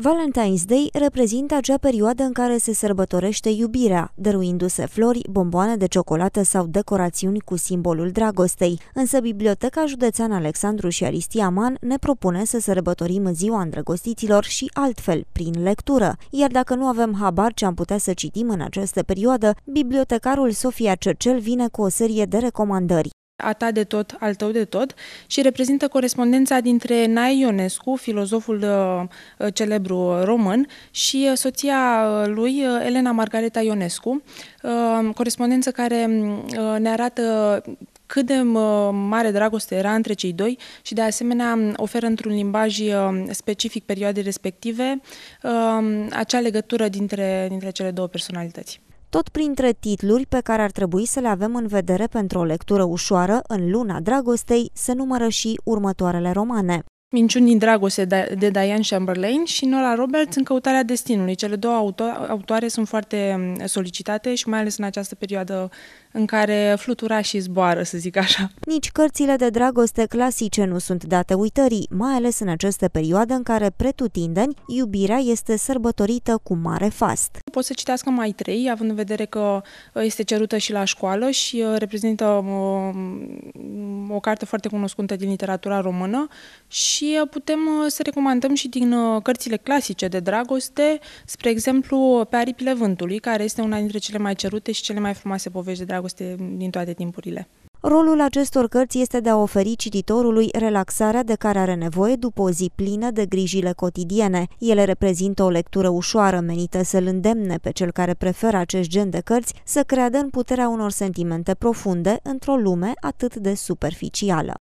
Valentine's Day reprezintă acea perioadă în care se sărbătorește iubirea, dăruindu-se flori, bomboane de ciocolată sau decorațiuni cu simbolul dragostei. Însă Biblioteca Județeană Alexandru și Man ne propune să sărbătorim ziua îndrăgostiților și altfel, prin lectură. Iar dacă nu avem habar ce am putea să citim în această perioadă, bibliotecarul Sofia Cercel vine cu o serie de recomandări a ta de tot, al tău de tot și reprezintă corespondența dintre Nae Ionescu, filozoful uh, uh, celebru român, și uh, soția lui, Elena Margareta Ionescu, corespondență care mm, ne arată cât de mare dragoste era între cei doi și de asemenea mm, oferă într-un limbaj specific perioadei respective acea legătură dintre, dintre cele două personalități tot printre titluri pe care ar trebui să le avem în vedere pentru o lectură ușoară în luna dragostei se numără și următoarele romane. Minciuni din dragoste de Diane Chamberlain și Nora Roberts în căutarea destinului. Cele două auto- autoare sunt foarte mm, solicitate și mai ales în această perioadă în care flutura și zboară, să zic așa. Nici cărțile de dragoste clasice nu sunt date uitării, mai ales în această perioadă în care pretutindeni iubirea este sărbătorită cu mare fast. Pot să citească mai trei, având în vedere că uh, este cerută și la școală și uh, reprezintă o, um, o carte foarte cunoscută din literatura română și uh, putem să recomandăm și din cărțile clasice de dragoste, spre exemplu Pe aripile vântului, care este una dintre cele mai cerute și cele mai frumoase povești de dragoste din toate timpurile. Rolul acestor cărți este de a oferi cititorului relaxarea de care are nevoie după o zi plină de grijile cotidiene. Ele reprezintă o lectură ușoară menită să-l îndemne pe cel care preferă acest gen de cărți să creadă în puterea unor sentimente profunde într-o lume atât de superficială.